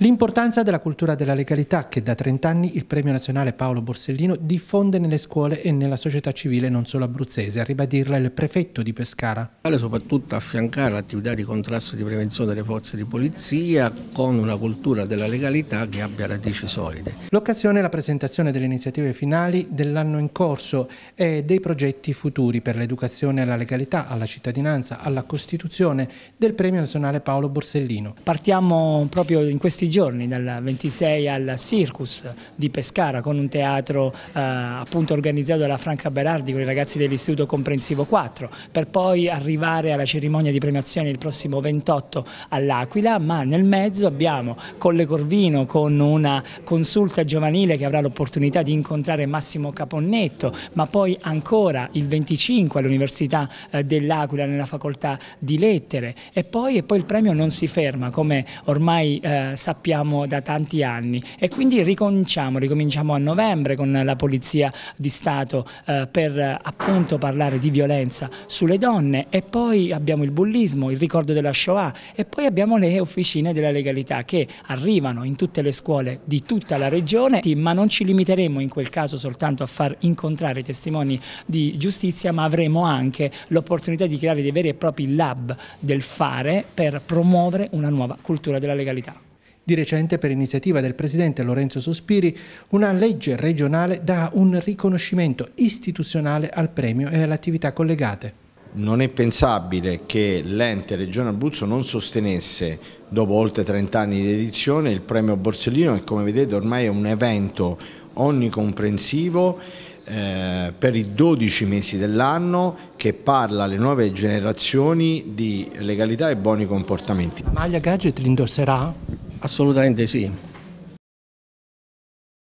L'importanza della cultura della legalità che da 30 anni il premio nazionale Paolo Borsellino diffonde nelle scuole e nella società civile non solo abruzzese, a ribadirla il prefetto di Pescara. Vale soprattutto affiancare l'attività di contrasto e di prevenzione delle forze di polizia con una cultura della legalità che abbia radici solide. L'occasione è la presentazione delle iniziative finali dell'anno in corso e dei progetti futuri per l'educazione alla legalità, alla cittadinanza, alla Costituzione del premio nazionale Paolo Borsellino. Partiamo proprio in questi questi giorni, dal 26 al Circus di Pescara con un teatro eh, appunto organizzato dalla Franca Berardi con i ragazzi dell'Istituto Comprensivo 4 per poi arrivare alla cerimonia di premiazione il prossimo 28 all'Aquila ma nel mezzo abbiamo Colle Corvino con una consulta giovanile che avrà l'opportunità di incontrare Massimo Caponnetto ma poi ancora il 25 all'Università eh, dell'Aquila nella facoltà di lettere e poi, e poi il premio non si ferma come ormai eh, sappiamo sappiamo da tanti anni e quindi ricominciamo, ricominciamo a novembre con la Polizia di Stato eh, per appunto parlare di violenza sulle donne e poi abbiamo il bullismo, il ricordo della Shoah e poi abbiamo le officine della legalità che arrivano in tutte le scuole di tutta la regione ma non ci limiteremo in quel caso soltanto a far incontrare i testimoni di giustizia ma avremo anche l'opportunità di creare dei veri e propri lab del fare per promuovere una nuova cultura della legalità. Di recente, per iniziativa del Presidente Lorenzo Sospiri, una legge regionale dà un riconoscimento istituzionale al premio e alle attività collegate. Non è pensabile che l'ente Regione Abruzzo non sostenesse, dopo oltre 30 anni di edizione, il premio Borsellino che come vedete ormai è un evento onnicomprensivo eh, per i 12 mesi dell'anno che parla alle nuove generazioni di legalità e buoni comportamenti. Maglia Gadget l'indosserà? Assolutamente sì,